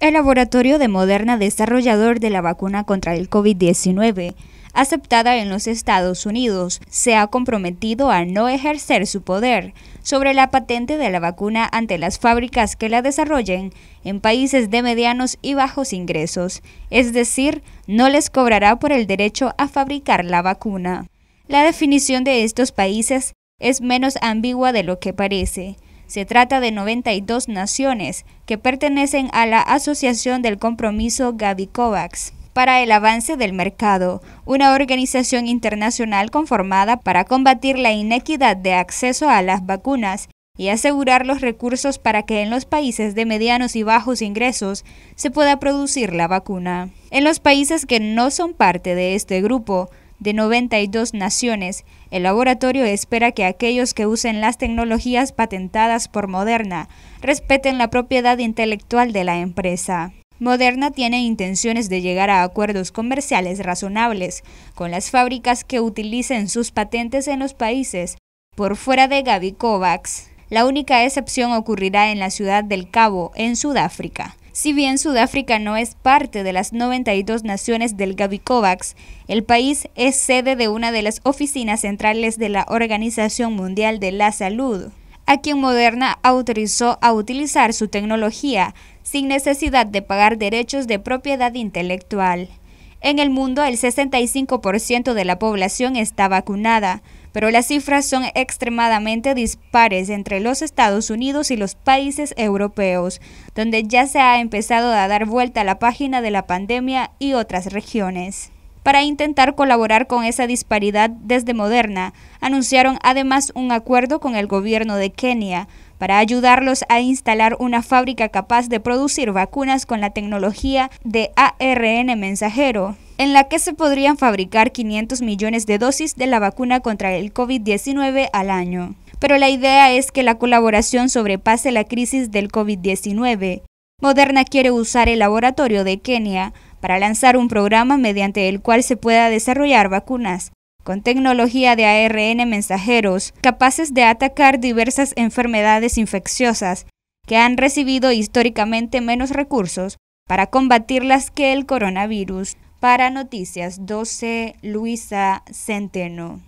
El laboratorio de Moderna, desarrollador de la vacuna contra el COVID-19, aceptada en los Estados Unidos, se ha comprometido a no ejercer su poder sobre la patente de la vacuna ante las fábricas que la desarrollen en países de medianos y bajos ingresos, es decir, no les cobrará por el derecho a fabricar la vacuna. La definición de estos países es menos ambigua de lo que parece se trata de 92 naciones que pertenecen a la Asociación del Compromiso Gavi para el avance del mercado, una organización internacional conformada para combatir la inequidad de acceso a las vacunas y asegurar los recursos para que en los países de medianos y bajos ingresos se pueda producir la vacuna. En los países que no son parte de este grupo, de 92 naciones. El laboratorio espera que aquellos que usen las tecnologías patentadas por Moderna respeten la propiedad intelectual de la empresa. Moderna tiene intenciones de llegar a acuerdos comerciales razonables con las fábricas que utilicen sus patentes en los países por fuera de Gavi Kovacs. La única excepción ocurrirá en la ciudad del Cabo, en Sudáfrica. Si bien Sudáfrica no es parte de las 92 naciones del Covax, el país es sede de una de las oficinas centrales de la Organización Mundial de la Salud, a quien Moderna autorizó a utilizar su tecnología sin necesidad de pagar derechos de propiedad intelectual. En el mundo el 65% de la población está vacunada, pero las cifras son extremadamente dispares entre los Estados Unidos y los países europeos, donde ya se ha empezado a dar vuelta a la página de la pandemia y otras regiones para intentar colaborar con esa disparidad desde Moderna. Anunciaron además un acuerdo con el gobierno de Kenia para ayudarlos a instalar una fábrica capaz de producir vacunas con la tecnología de ARN mensajero, en la que se podrían fabricar 500 millones de dosis de la vacuna contra el COVID-19 al año. Pero la idea es que la colaboración sobrepase la crisis del COVID-19. Moderna quiere usar el laboratorio de Kenia para lanzar un programa mediante el cual se pueda desarrollar vacunas con tecnología de ARN mensajeros capaces de atacar diversas enfermedades infecciosas que han recibido históricamente menos recursos para combatirlas que el coronavirus. Para Noticias 12, Luisa Centeno.